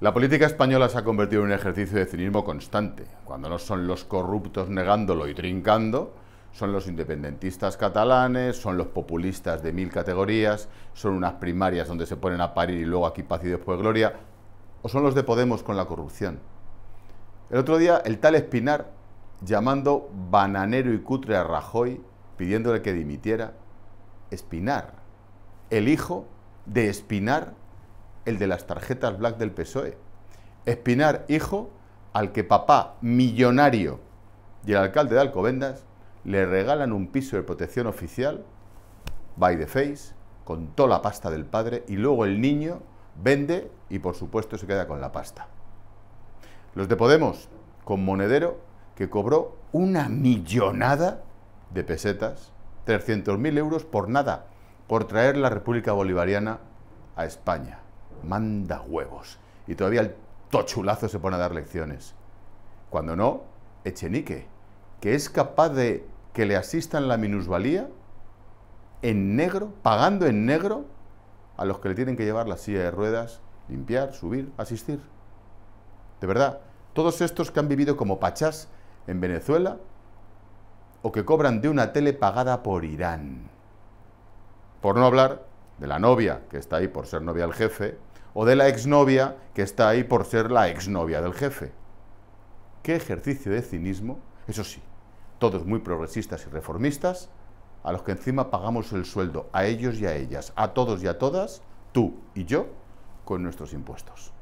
La política española se ha convertido en un ejercicio de cinismo constante. Cuando no son los corruptos negándolo y trincando, son los independentistas catalanes, son los populistas de mil categorías, son unas primarias donde se ponen a parir y luego aquí paz y después gloria, o son los de Podemos con la corrupción. El otro día el tal Espinar, llamando bananero y cutre a Rajoy, pidiéndole que dimitiera, Espinar, el hijo de Espinar el de las tarjetas black del PSOE. Espinar, hijo, al que papá, millonario, y el alcalde de Alcobendas le regalan un piso de protección oficial, by the face, con toda la pasta del padre, y luego el niño vende y por supuesto se queda con la pasta. Los de Podemos, con Monedero, que cobró una millonada de pesetas, 300.000 euros por nada, por traer la República Bolivariana a España manda huevos. Y todavía el tochulazo se pone a dar lecciones. Cuando no, Echenique, que es capaz de que le asistan la minusvalía en negro, pagando en negro a los que le tienen que llevar la silla de ruedas, limpiar, subir, asistir. De verdad, todos estos que han vivido como pachás en Venezuela o que cobran de una tele pagada por Irán. Por no hablar de la novia, que está ahí por ser novia del jefe, o de la exnovia que está ahí por ser la exnovia del jefe. Qué ejercicio de cinismo, eso sí, todos muy progresistas y reformistas, a los que encima pagamos el sueldo, a ellos y a ellas, a todos y a todas, tú y yo, con nuestros impuestos.